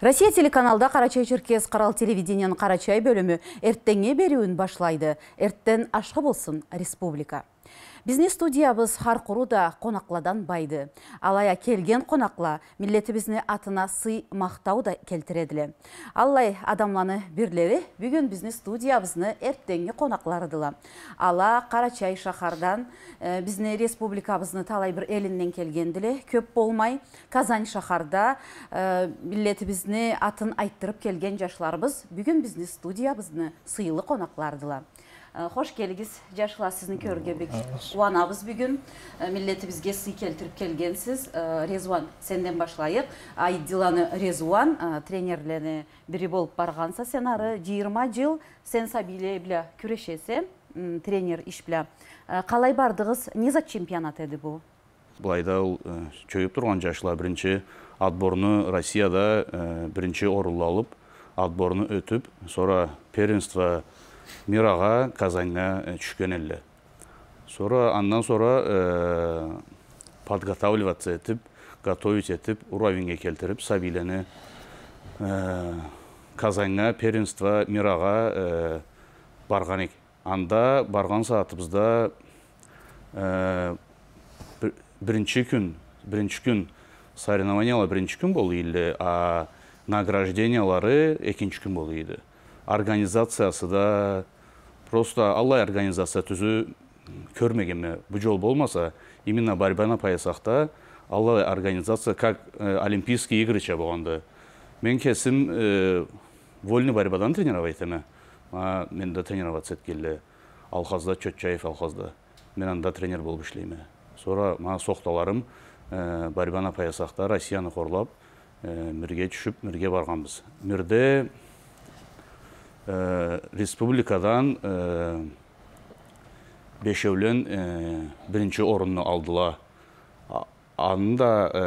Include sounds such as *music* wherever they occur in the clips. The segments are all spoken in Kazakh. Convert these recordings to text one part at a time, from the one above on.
Россия телеканалда Қарачай Черкес қарал телевидениян Қарачай бөлімі әрттенге беруін башлайды. Әрттен ашқы болсын республика. Бизнес студиябыз харқұру да қонақладан байды. Алая келген қонақла милетибизни атына сый мақтау да келтіреділі. Аллай адамланы бірлері бүгін бізнес-студия студиябызны әрттенге қонақларыдыла. Ала Қарачай шахардан ә, э, бізні республикабызны талай бір әлінден келгенділі. Көп болмай Казань шақарда э, милеті атын айттырып келген жашларыбыз бүгін бизнес студиябызны сыйлы қонақлардыла. Хош келгіз, жашыла сіздің көрге бек бүгін. бізге сый келтіріп келгенсіз. Резуан, сенден башлайық. Айдиланы Резуан, тренерлені бірі болып барғанса, сен ары 20 жыл, сен сабиле біля күрешесе, тренер іш біля. Қалай бардығыз, не за чемпионат еді бұл? Бұлайда ол көйіп тұрған жашылар бірінші Россияда бірінші орылы алып, отборны өтіп, сора перенство мираға казаньга түшкөн эле Сора, андан сора подготавливаться этип готовить этип уровеньге келтирип сабилени казаньга первенство мирага барған экен анда барган саатыбызда биринчи күн биринчи күн соревнованиялар биринчи күн болду эле а награждениялары экинчи күн болду организациясы да просто Аллай организация түзү көрмегенме Бұ жол болмаса именно борьбана паясакта Аллай организация как олимпийские игрыча бұғанды. мен кесим вольный борьбадан тренировать этеме мен да тренироваться эткиле алхазда чөтчаев алхазда мен анда тренер болуп иштейме Сора мага соқталарым борьбана паясакта россияны корлоп мирге түшүп мирге барганбыз мирде ә, республикадан ә, бешеулен бірінші орынны алдыла анда ә,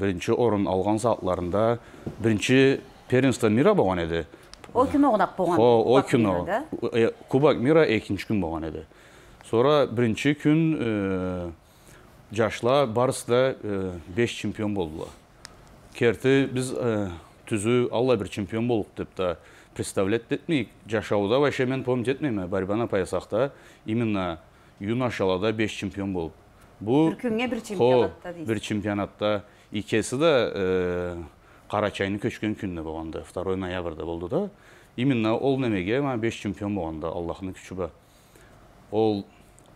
бірінші орын алған сағатларында бірінші первенство мира болған еді ол кино қонақ болған ол күні кубок мира екінші күн болған еді sonra бірінші күн ә, жашла 5 ә, чемпион болдыла. керті біз ә, түзі алла бір чемпион болдық деп та представлять етмейік жашауда вообще мен помнить етмеймін э, борьбана паясақта именно юнашалада беш чемпион болып бұл бүркеңе бір чемпионатта дейсіз бір чемпионатта икесі да ә, э, қарачайны көшкен күнде болғанда второй ноябрьда болды да именно ол немеге мен беш чемпион болғанда аллахтың күші ол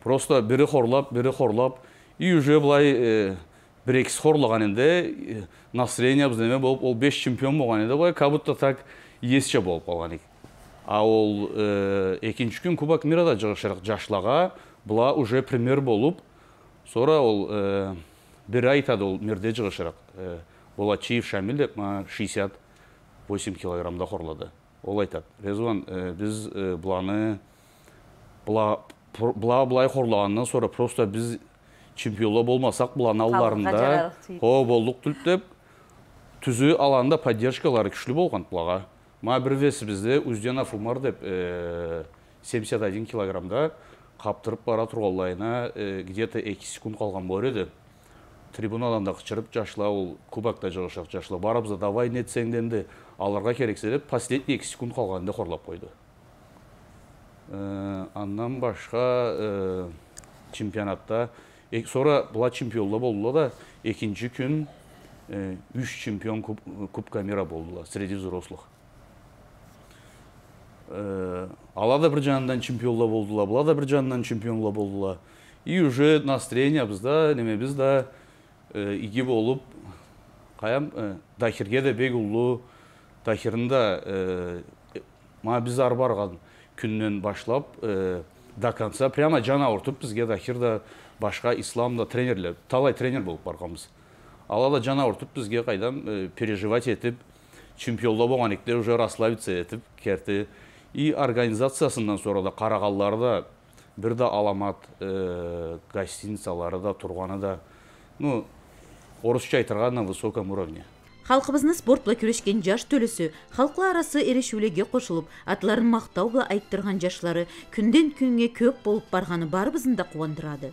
просто бірі хорлап бірі хорлап и уже былай ә, э, бір екісі хорлаған енді ә, настроениябыз неме болып ол беш чемпион болған еді былай как будто так есе болуп калган экен а ол экинчи күн кубок мирада жашлага була уже премьер болып, сора ол э, бир айтады ол мирде жыгышыраак э, болатчиев шамил деп мага шестьдесят восемь килограммда хорлады ол айтат резван э, биз буланы була былай қорлағаннан сора, просто біз чемпион болмасақ бұланы алдарында о болдық деп түзүү алаанда поддержкалары күшлі болгон булага мына бір весі бізде узденов умар деп э, семьдесят один килограммда қаптырып бара тұрғалайына ә, э, где то екі секунд қалған бар еді трибунадан да қычырып жашыла ол кубокта жығышақ жашыла барып давай нетсең демді аларға керексе деп последний екі секунд қалғанында қорлап қойды э, андан башқа чемпионатта сора бұла болдула болды да екінші күн үш чемпион кубка мира болдула среди взрослых Э, ала да бір жағынан чемпионла болдыла бұла да бір жанан чемпионла болдыла и уже настроениябызда немебизда э, иги болып каям дахирге э, да бек де дахирин да ма біз ары барган күннен башлап до конца прямо жана ортып бизге дахир да башка ислам да тренерлер талай тренер болып барганбыз алар да жана ортып бизге кайдан переживать этип чемпиондо болған екте уже расслабиться етіп, керти и организациясынан да бир да аламат ә, гостиницалары да тұрғаны да ну орысша айтырғанда на высоком уровне халқыбыздын спорт бла күрешкен жаш төлөсү халкы арасы эрешүүлөргө кошулуп атларын мактауга айттырган жашлары күндөн күнгө көп болуп барганы баарыбызды да кубандырады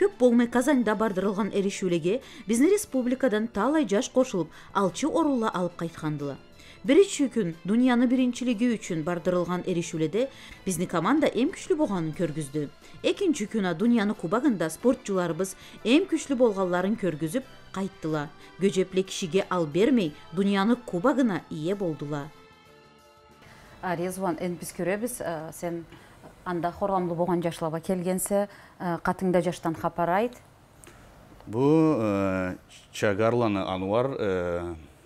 көп болмай казаньда бардырылган эрешүүлөргө биздин республикадан талай жаш кошулуп алчы орулла алып кайткандыла биринчи күн дүйнөнүн биринчилиги үшін бардырылған эришүүлөрдө биздин команда эм күшлі болғанын көргүздү экинчи күнү дүйнөнүн кубогунда спортчуларыбыз эм күчлүү болганларын көргүзүп қайттыла. көжөпле кишиге ал бермей дүйнөнүн кубогуна ие болдыла. резван эми сен анда хоргомдуу болған жашларга келгенсе қатыңда жаштан хапарайт Бұ чагарланы ануар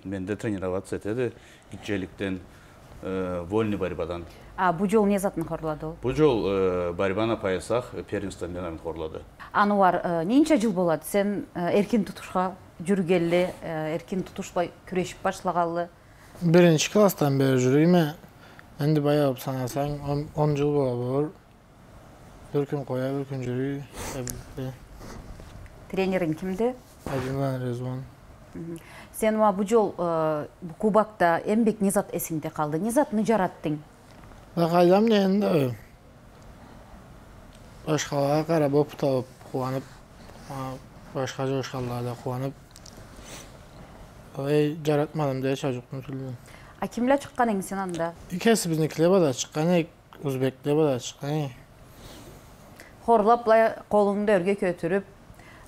менде тренироваться этеди итжеликтен э, вольный борьбадан а бұл не эмне затын хорлады? Бұл жол жолу э, борьба на поясах первенствонун жанагын корлады анубар э, жыл болады? сен эркин тутушка жүргелли эркин тутушпай күрөшүп башлагалы биринчи класстан бери жүрүймүн энди бая болуп санасаң он жыл болобур бир күн коя бир күн жүрүй тренериң кимди адилан резван сен мына бу жол э, кубакта эмбек низат эсиңде калды низатны жараттың бакайлам дегенде башкаларга карап оп табып кубанып башка жашканларда кубанып ой жаратмадым деп чожуктун сүйлөдүм а кимлер чыккан эң сен анда экөөсү биздикилер бада чыккан эк өзбектер бада чыккан хорлап былай колуңду өргө көтөрүп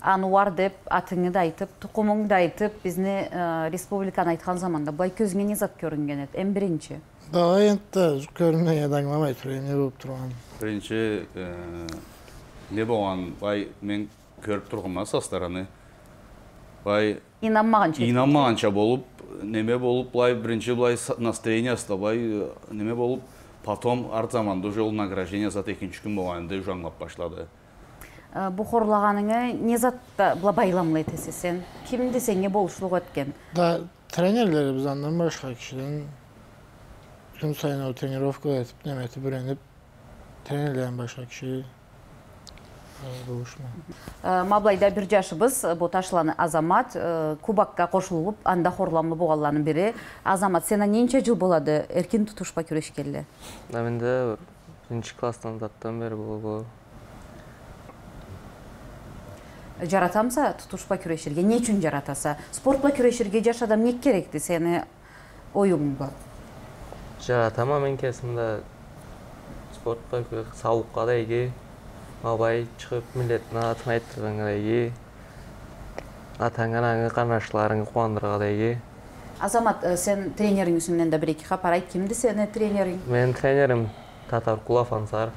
ануар деп атыңды айтып тукумуңду айтып бизне республиканы айтқан заманда бай көзүңө эмне зат көрінген еді ең бірінші да энди көрмей да аңламай не болып тұрған бірінші биринчи эмне болгонун мен көріп тургум да бай баягы ыйнанмаганча ыйнанмаганча неме болып былай бірінші былай настроениясы да былай неме болып потом арт заманда уже ол награждение зат екінші күн болған эмде уже аңлап башлады Э, бұқорлағаныңы не затта бұла байламлы етесі сен ким не болушылығы өткен да тренерлерimiz башқа başka күн сайын ол тренировка өтіп, немәті бүреніп, тренерлерін башқа başka kişi э, Маблайда жашы біз, бұл ташланы Азамат э, Кубакқа қошылығып, анда хорламлы болганлардын бірі. Азамат, сені ненше жыл болады Әркен тутушпа күрөшкеле? Мен да 1-класстан заттан бері болу жаратамса тутушпа күрөшүргө эмне үчүн жаратасы спортпа күрөшүргө жаш адам эмне керекти сени оюң бар жаратам менки эсимде спортко сабукка дайги албай чыгып милдеттин атын айттырганга дайги атаң анаңы карындашларыңы кубандырга дайги азамат э, сен тренериң үстүнөн да бир эки капар айт кимди сени э, тренериң менин тренерим татаркулов ансар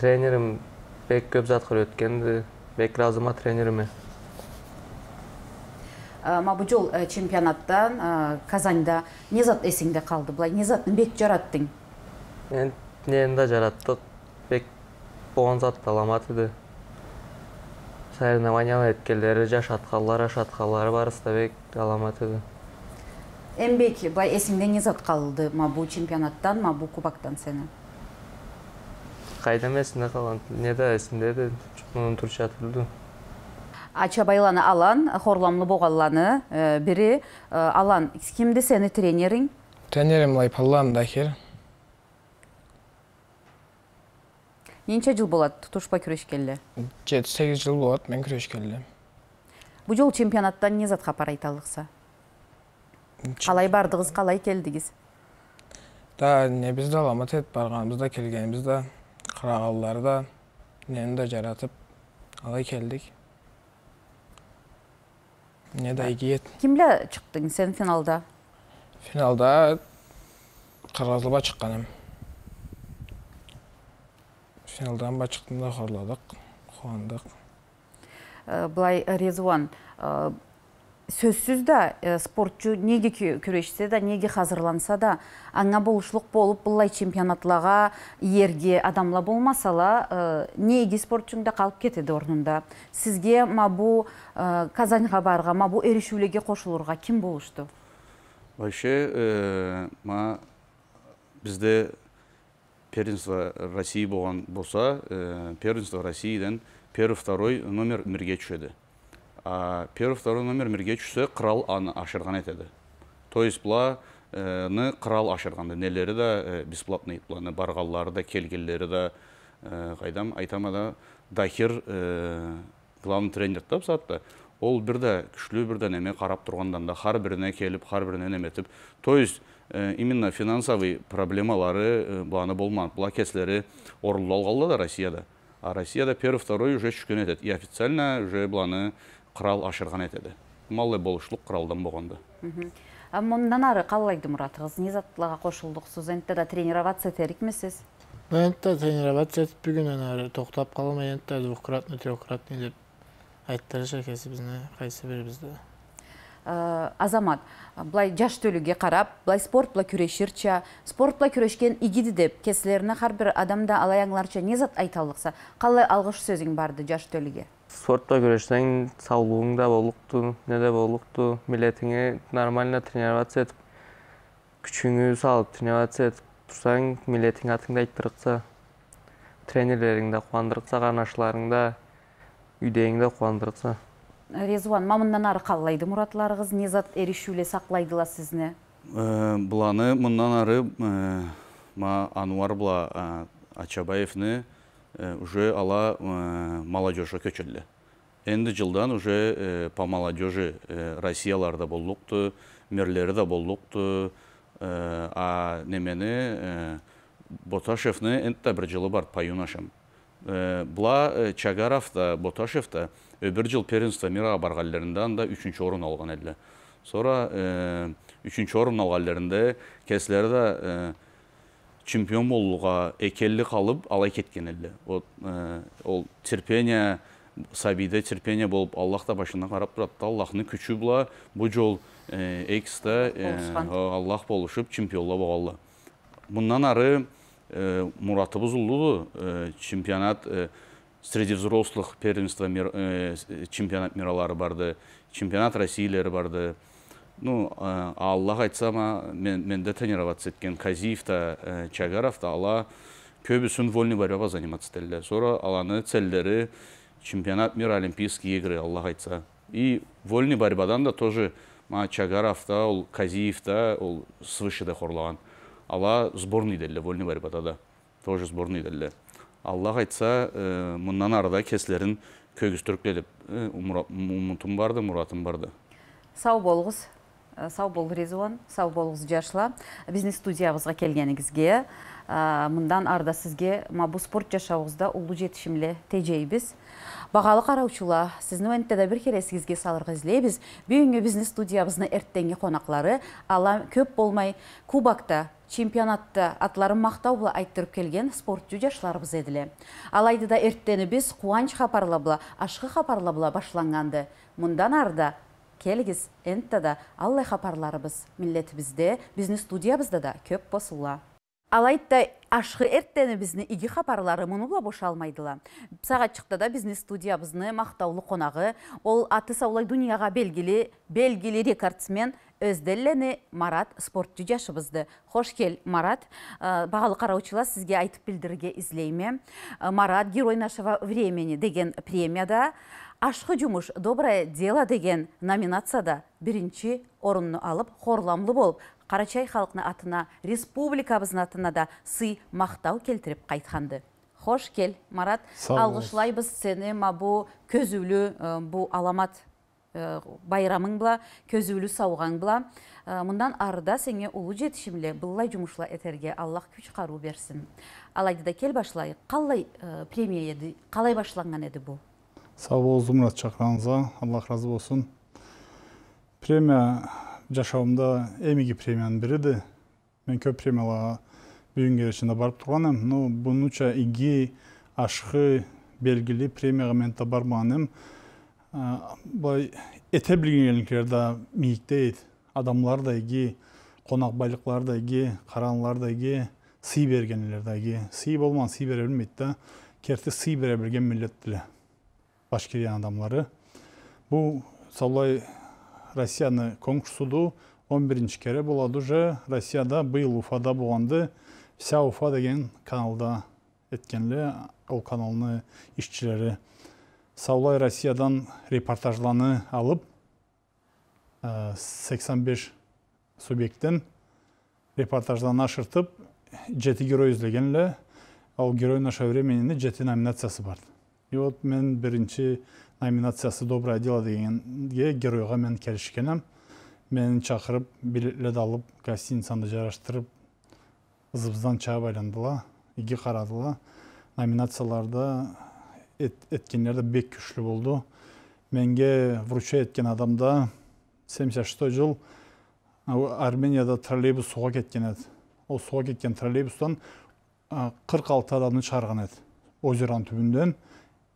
тренерим бек көп зат кылып өткөндү бек ыраазыман тренериме э, мабу жол э, чемпионаттан э, казаньда Незат зат қалды калды былай бек жараттың мен нени жараттық жараттык бек болгон затты аламатыды соревнованияга эткендери жашатканлары ашатканлары баарысы да бек аламатыды эмбек былай эсиңде эмне зат қалды мабу чемпионаттан мабу кубактан сенин кайда емес мында қалған неде эсимде де чукунун турчатылду ача байланы алан хорламлы богалланы э, бірі. Э, алан кімді сені тренериң Тренерім лайпаллан дахир нече жыл болады тушпа келді? 7-8 жыл болады, мен күрөшкеле бұл жол чемпионаттан не затқа апар қалай алыкса калай қалай калай келдиңиз да негизи да ламатет барганыбызда келгенибизде қырағалыларда нені да жаратып алай келдік не да игиет кимле чыктың сен финалда финалда кыргызылба чыккан финалдан ба да қуандық. кубандык былай резван сөзсіз да ә, неге күрешсе да неге қазырланса да аңа болушылық болып, бұлай чемпионатлаға ерге адамла болмасала э, неге неги қалып да қалып кетеді орнында? Сізге мабу ә, ма бұл мабу эришүүлөргө кошулурга кім болушту вообще э, ма бізде первенство россии болса болсо первенство россияден второй номер мерге түшеді первый второй номер мирге түшсе кырал аны ашырган етеді. то есть бұланы э, кырал ашырганда нелери да э, бесплатный планы баргаллары да келгенлери да кайдам э, айтама да дахир главный тренер да саатта ол бир да күчлүү да неме карап тұрғандан да ар бирине келип ар бирине то есть именно финансовый проблемалары бұланы болмады бұл әкесілері орындалғалы да россияда а россияда первый второй уже түшкен етеді и официально уже бұланы құрал ашырған етеді маллы болушлық құралдан болғанда мондан ары қалай мұратыңыз не заттылаға қошылдықсыз энтте да тренироваться терикмисіз энтте тренироваться етіп бүгін ары тоқтап қалмай энтте двухкратный трехкратный деп айттыры шекесі біздің бізді ә, азамат былай жаш төлүгө қарап былай спорт былай күреширча спорт былай күрешкен деп кесилерине ар адамда алаяңларча не зат қаллай алғыш сөзің барды жаш төлүгө спортта күрөшсөң саулығың да не де болықты. милетіңе нормально тренироваться этип күчүңү салып тренироваться этип турсаң милетің атыңды айттырыкса Тренерлеріңді да кубандырыкса карындашыларың да Резуан, да резуан резван ары қалайды, муратларыңыз не зат эришүүле саклайдыла сізіне? Э, бұланы мындан ары э, ма анвар була ачабаевны Э, уже ала э, молодежға көчілді. Енді жылдан уже э, по молодежи Россияларда Мерлері да болуқты, а немені Боташевны енді бір жылы бар паюнашым. Бұла Чагаров та Боташев та бір жыл перенство мира барғаллерінден да үшінші орын алған әділі. Сора орын orun alğallerinde kesleri чемпион болууга экелли калып алай кеткен эле вот э, ол терпение сабийде терпение болуп аллах да башына карап турат да аллахтын күчү була бу жол э, эксте э, аллах болушуп чемпионла болголу мындан ары Мұраты улуу чемпионат среди взрослых первенство чемпионат миралары барды чемпионат россиялери барды ну аллах айтса ма мен менде тренироваться еткен казиев та э, чагаров та ала көбісін вольный борьбаға заниматься етелді сонра аланы целдері чемпионат мира олимпийские игры аллах айтса и вольный борьбадан да тоже маа чагаров та ол казиев та ол свышеде хорлаған ала сборный делді вольный борьбада да тоже сборный делді аллах айтса ә, э, мұнан арыда кесілерін көгістірік деп ә, барды мұратым барды сау болғыз Э, сау бол резуан сау болуңуз жашыла биздин студиябызга келгениңизге э, мындан арда сизге мабу спорт жашообузда улуу жетишимле тежейбиз бағалы қараучыла сіздің те бир бір кересіңізге салырга іздейбіз бүгінгі бизнес студиябыздың эртеңги қонақлары ала көп болмай кубакта чемпионатта атларын мақтау бұла айттырып келген спортчу жашыларыбыз еділе алайды да әрттені біз қуанч хапарлабыла ашқы башланганды башланғанды мұндан арда келгіз да аллай хапарларыбыз милletибизде биздин студиябызда да көп босула алайта ашқы әрттені бізні иги хапарлары алмайдыла Сағат чықты да бізні студиябызны мақтаулы қонағы, ол аты саулай дүнияға белгілі, белгілі рекордсмен өзделлені Марат спорт жашыбызды. Хош кел, Марат. Ә, бағалы қараучыла сізге айтып білдірге излейме. Ә, Марат Герой нашего времени деген премияда ашқы жұмыш доброе дело деген номинацияда бірінші орынны алып қорламлы болып қарачай халқына атына республикабыздың атына да сый мақтау келтіріп қайтқанды хош кел марат біз сені мабу көзүлү бұ, аламат байрамың бұла көзүлү сауған бұла мындан арыда сені ұлы жетішімлі бұллай жумушла әтерге аллах күч қару берсін. алайды кел башылай, калай премия еді қалай башланған еді бұл сау болыңыз, Мұрат шақырғаныңызға аллах разы болсын премия жашауымда эмиги бірі де. мен көп премияларға бүгінге шейін барып тұрған Но но үші иги ашқы белгілі премияға мен бар бармаған Бұл әте ете білгенліктер да ет. Адамлар да иги қонақ байлықлар да иги қаранлар да сый бергенлер сый болмаған сый бере білмейді да керте сый бере білген милет біле Башкириян адамлары. Бұл Саулай Россияны конкурсуду 11-ші кере болады уже. Россияда бұл Уфада болғанды. Вся Уфа деген каналда еткенлі ол каналны ішчілері Саулай Россиядан репортажланы алып, 85 субъекттен репортаждан ашыртып, жеті герой эле ал герой нашего временіне жеті номинациясы барды и вот мен бірінші номинациясы доброе дело дегенге геройға мен келишкенем мени чакырып шақырып алып гостиницаны жараштырып ызыбыздан чаап айландыла иги карадыла номинацияларда эт, бек күчлүү болду менге вруча эткен адамда 76 жыл арменияда троллейбус сууга кеткен еді ол сууга кеткен троллейбустан 46 адамды чыгарган еді озеронун түбүндөн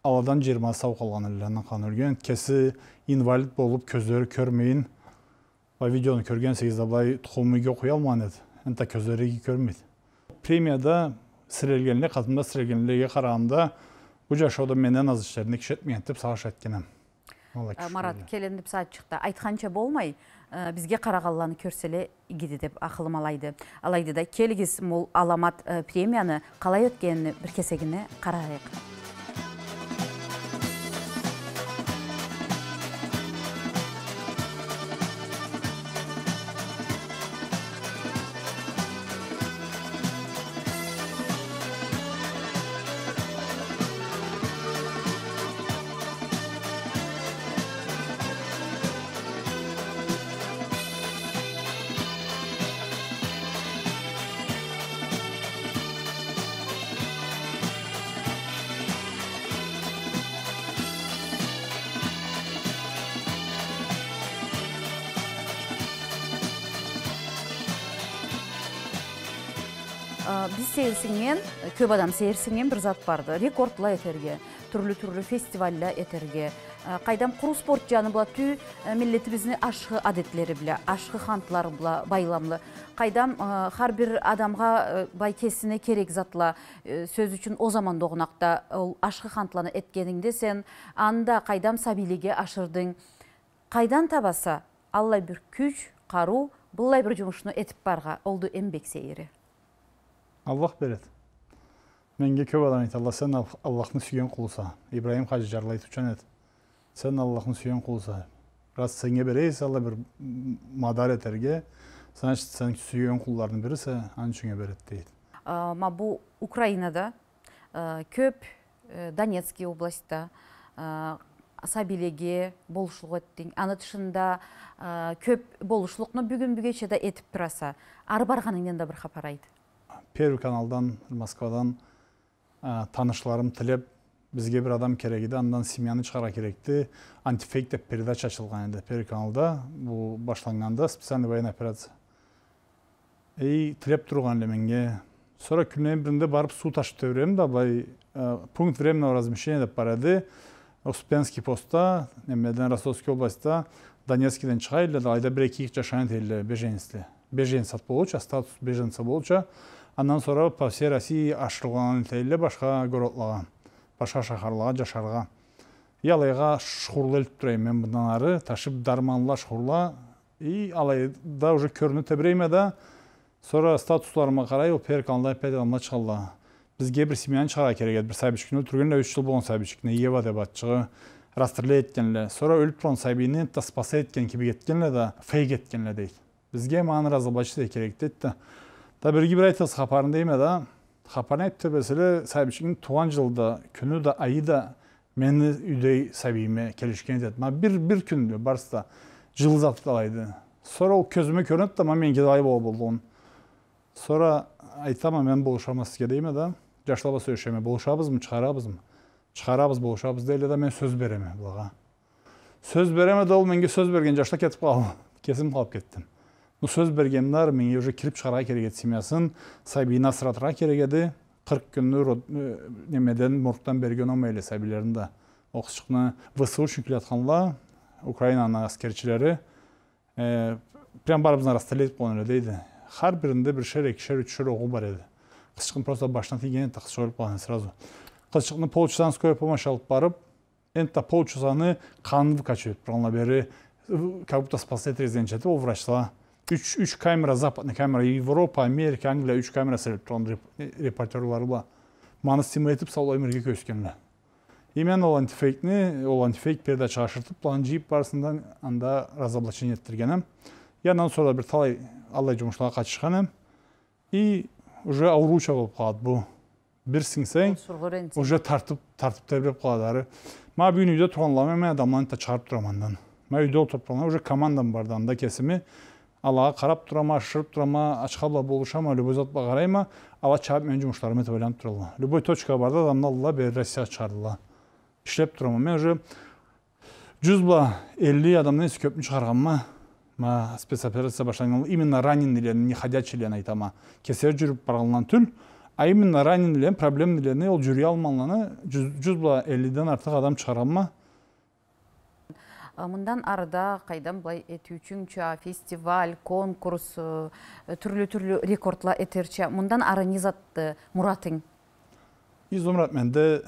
аладан 20 сау калган эле қан өлгөн Кесі инвалид болып көздері көрмейін. Бай видеоны көргөн сегізді бай тухум үйгө куя алмаган эди көздөрү ийги премияда сірелгеніне, эле катымда сирелген элеге караганда бул жашоодо аз іштеріне кішетмейін деп сағаш айткан ә, марат келен деп шықты. чыкты болмай ә, бізге карагалланы көрсө эле деп акылым алайды алайды да келгіз аламат ә, премияны қалай өткені бір кесегине қарағайық. біз сейірсіңен, көп адам сейірсіңен бір зат барды рекордла этерге түрлі түрлі фестивальла этерге қайдам құру спорт жаны бұла тү бізіні ашқы адетлері біле ашқы хантлары бұла байламлы қайдам хар бір адамға байкесіне керек затла сөз үшін о заман доғынақта ол ашқы хантланы еткеніңде сен анда қайдам сабилеге ашырдың қайдан табаса аллай бір күч қару бұлай бір жұмышыны етіп барға олды эмбек сейірі Аллах береді менге көп адам айтады алла сен аллахны сүйген құлыса ибраһим хажы жарлайтып жатқан еді сен аллахны сүйген құлыса рас сенге берейсі алла бір мадар етерге значит сен сүйген құлдардың бірісі аншыңе береді дейді ма бұл украинада көп э, донецкий областта сабилеге болушылық эттиң аны тышында көп болушулукну бүгін бүгөчө да етіп тұраса ары барганыңдан да бір хабар айт первый каналдан москвадан ә, тілеп бізге бір адам керек еді андан семьяны шығара керекті антифейк деп передача ашылған еді первый каналда бұл башланғанда специальный военная операция и тілеп тұрған эле менге sonra күннің бірінде барып су ташып да былай ә, пункт временного размещения деп бар еді успенский постта немеден ростовский областьта донецкийден шыға эле айда бир эки жашайын эле беженец эле беженец статус беженца болуучу андан sonra пассия россия аштылган эле башка курортларга башка шаарларга жашарга ялайга шухурла илтип турайм мен мындан ары ташып дарманла шухурла и алайда уже көрүнүп те да sonra статустарыма карай ол перканла опять чыгала бизге бир семьяны чыгара керек эди бир сабичкин өлтүргөн үч жыл болгон сабичкин ева деп атчыгы расстрелять эткен эле sonra өлүп турган сабийни спасать эткен киби кеткен эле да фейк эткен эле дейт бизге аны разоблачить керек дейт да და ბერგიბრაიტას ხაფარნდეიმე და ხაფანეთებესელე საიბიშინ თუანჯილდა күнү да айы да мени үйдөй сабийиме келишкен этет мага бир бир күн барста жылдатып алайды sonra ол көзүмө көрүнөт да мага менге ай болгон sonra айтам мен болушамас керейме да жашлаба сөйлөшөме болушабызмы чыгарабызмы чыгарабыз болушабыз дейли да мен сөз береме булага сөз береме да ол менге сөз берген жашта кетип калып кесим калып кеттим ну сөз бергеннар мене уже кирип чыгарга керек эди семьясын сабийин асыратырга керек эди кырк күнү немеден мурттан берген болмой эле сабийлерин да окушкуна всу үчүн украинанын аскерчилери прям баарыбыздын арасында лет болгон эле дейди ар биринде бир шер эки шер үч огу бар эди кылчыктын просто башына тийген энте өлүп калган сразу кылчыкны полчасанын скорая помощь алып барып энте полчасаны канын выкачивать кылганла бери как будто спасать резенчети ол врачтар 3 3 камера, западна камера европа америка англия үч камерасы электрондук репортерлары була мааныстуу этип саулоо эмерге көйскөнлө именно ол антифейкни ол антифейк передача ашыртып план жийип барысында анда разоблачение эттирген эм и андан sonra бир талай алай жумуштарга катышкан эм и уже аурууча болуп калат бул бир сиңсең уже тартып тартып тебреп калат ары мага бүгүн үйдө турган улам эми адамдарды да чыгарып турам андан мага үйдө отуруп турганда уже командам бар да анда кесими аллага карап турама шырып турама ачкалла болушама любой затка карайма ала чаап менин жумуштарым этип айланып турала любой точкага барда адамды алла беррасия чыгарыла иштеп турама мен уже жүз бла элүү адамдан эси көпүн чыгарганма спецоперация башланган именно раненыйлерни не ходячийлерни айтама кесер жүрүп барганларны түл а именно раненыйлерни проблемныйлерни ол жүрөй алмаганларны жүз ба элүүдөн артык адам чыгарганма мындан арыда кайдан былай этүүчүңчө фестиваль конкурс түрлі э, түрлі рекордлар этерче мындан ары не затты муратың изумрат менде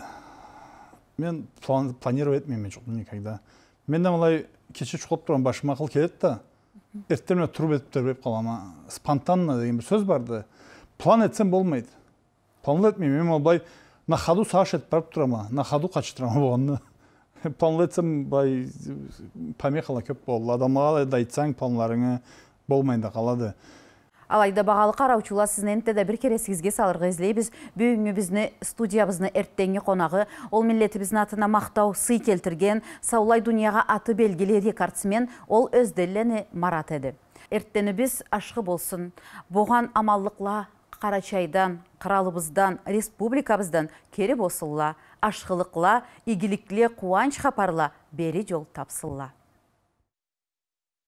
мен план, планировать этмеймин жокмун никогда менде мындай кече чукулуп турган башыма акыл келет да эртең менен туруп этип тербеп спонтанно деген бир сөз бар да план этсем болмайды. планлы этмейм мен былай на ходу сааш барып на ходу *laughs* *laughs* айтсам былай помехалар көп болды адамға да айтсаң планларыңы болмай да қалады алайда бағалы караучулар сизненте да бир кере сизге салырга излейбиз бүгүнкү биздин студиябыздын эртеңки қонағы ол милletибиздин атына мақтау сый келтирген саулай дүнияға аты белгілі рекордсмен ол өз марат эди эрттени біз ашкы болсын. Бұған амаллықла. Қарачайдан, Қаралыбыздан, Республикабыздан кері босылла, ашқылықла, игілікле қуанч қапарла бері жол тапсылла.